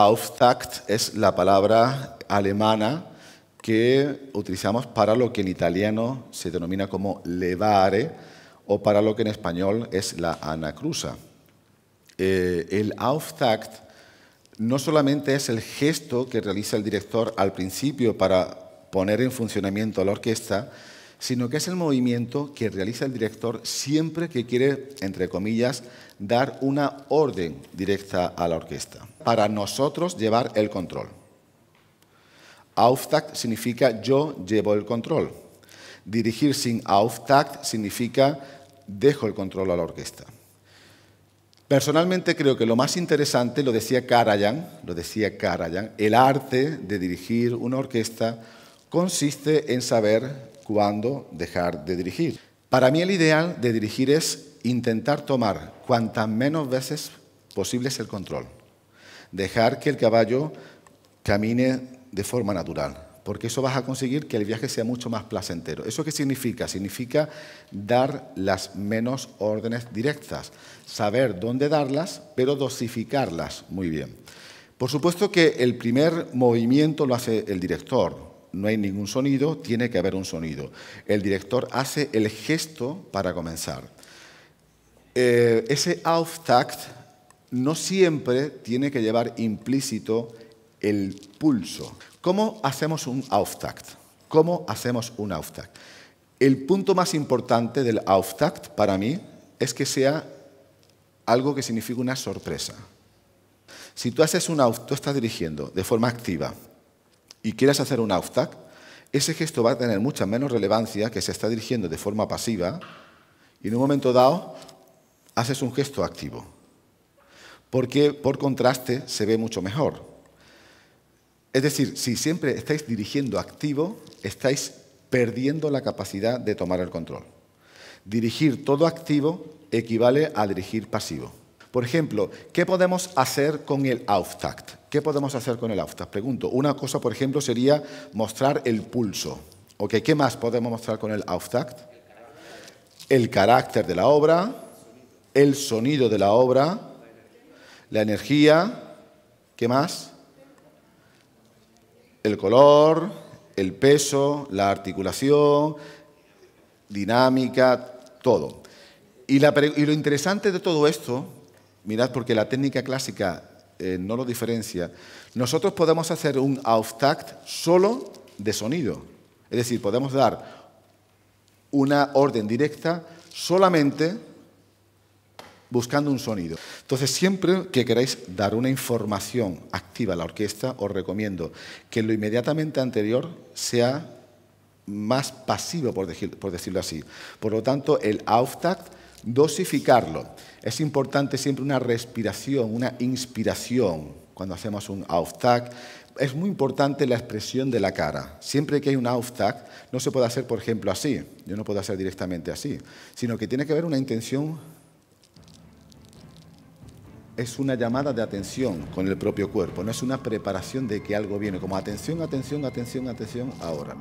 Auftakt es la palabra alemana que utilizamos para lo que en italiano se denomina como levare o para lo que en español es la anacruza. Eh, el Auftakt no solamente es el gesto que realiza el director al principio para poner en funcionamiento la orquesta, sino que es el movimiento que realiza el director siempre que quiere, entre comillas, dar una orden directa a la orquesta, para nosotros llevar el control. Auftakt significa yo llevo el control. Dirigir sin Auftakt significa dejo el control a la orquesta. Personalmente creo que lo más interesante, lo decía Karajan, lo decía Karajan, el arte de dirigir una orquesta consiste en saber cuándo dejar de dirigir. Para mí el ideal de dirigir es intentar tomar cuantas menos veces posibles el control. Dejar que el caballo camine de forma natural, porque eso vas a conseguir que el viaje sea mucho más placentero. ¿Eso qué significa? Significa dar las menos órdenes directas, saber dónde darlas, pero dosificarlas muy bien. Por supuesto que el primer movimiento lo hace el director, no hay ningún sonido, tiene que haber un sonido. El director hace el gesto para comenzar. Eh, ese Auftakt no siempre tiene que llevar implícito el pulso. ¿Cómo hacemos un Auftakt? ¿Cómo hacemos un Auftakt? El punto más importante del Auftakt para mí es que sea algo que signifique una sorpresa. Si tú haces un Auftakt, tú estás dirigiendo de forma activa, y quieras hacer un outtake, ese gesto va a tener mucha menos relevancia que se está dirigiendo de forma pasiva y en un momento dado haces un gesto activo. Porque por contraste se ve mucho mejor. Es decir, si siempre estáis dirigiendo activo, estáis perdiendo la capacidad de tomar el control. Dirigir todo activo equivale a dirigir pasivo. Por ejemplo, ¿qué podemos hacer con el Auftakt? ¿Qué podemos hacer con el Auftakt? Pregunto. Una cosa, por ejemplo, sería mostrar el pulso. O ¿Qué más podemos mostrar con el Auftakt? El carácter de la obra, el sonido de la obra, la energía, ¿qué más? El color, el peso, la articulación, dinámica, todo. y lo interesante de todo esto, mirad, porque la técnica clásica eh, no lo diferencia. Nosotros podemos hacer un Auftakt solo de sonido. Es decir, podemos dar una orden directa solamente buscando un sonido. Entonces, siempre que queráis dar una información activa a la orquesta, os recomiendo que lo inmediatamente anterior sea más pasivo, por, decirlo así. Por lo tanto, el Auftakt Dosificarlo. Es importante siempre una respiración, una inspiración cuando hacemos un Auftag. Es muy importante la expresión de la cara. Siempre que hay un Auftag, no se puede hacer, por ejemplo, así. Yo no puedo hacer directamente así, sino que tiene que haber una intención. Es una llamada de atención con el propio cuerpo, no es una preparación de que algo viene, como atención, atención, atención, atención, ahora.